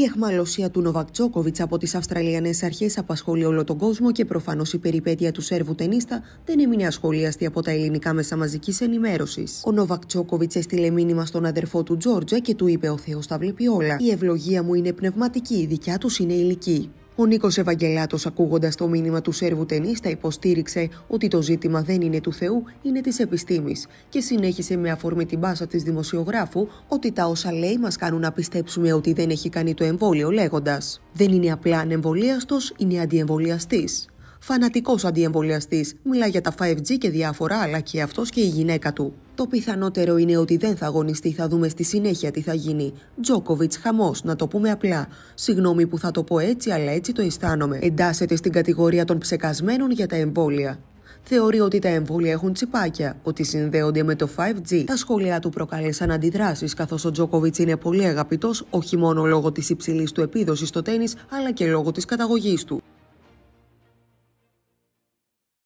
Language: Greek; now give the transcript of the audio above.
Η εχμαλωσία του Νοβακ Τσόκοβιτς από τις Αυστραλιανές Αρχές απασχολεί όλο τον κόσμο και προφανώς η περιπέτεια του Σέρβου τενίστα δεν έμεινε ασχολίαστη από τα ελληνικά μέσα μαζικής ενημέρωσης. Ο Νοβακ Τσόκοβιτ έστειλε μήνυμα στον αδερφό του Τζόρτζα και του είπε: Ο Θεός τα βλέπει όλα. Η ευλογία μου είναι πνευματική, η δικιά του είναι ηλική. Ο Νίκος Ευαγγελάτος, ακούγοντας το μήνυμα του Σέρβου Τενίστα υποστήριξε ότι το ζήτημα δεν είναι του Θεού, είναι της επιστήμης και συνέχισε με αφορμή την πάσα της δημοσιογράφου ότι τα όσα λέει μας κάνουν να πιστέψουμε ότι δεν έχει κάνει το εμβόλιο, λέγοντας Δεν είναι απλά ανεμβολίαστος, είναι αντιεμβολιαστής. Φανατικός αντιεμβολιαστής. Μιλά για τα 5G και διάφορα, αλλά και αυτός και η γυναίκα του. Το πιθανότερο είναι ότι δεν θα αγωνιστεί, θα δούμε στη συνέχεια τι θα γίνει. Τζόκοβιτ, χαμός, να το πούμε απλά. Συγγνώμη που θα το πω έτσι, αλλά έτσι το αισθάνομαι. Εντάσσεται στην κατηγορία των ψεκασμένων για τα εμβόλια. Θεωρεί ότι τα εμβόλια έχουν τσιπάκια, ότι συνδέονται με το 5G. Τα σχόλιά του προκάλεσαν αντιδράσεις, καθώς ο Τζόκοβιτ είναι πολύ αγαπητός όχι μόνο λόγω της υψηλής του επίδοσης στο τέννη, αλλά και λόγω της καταγωγής του.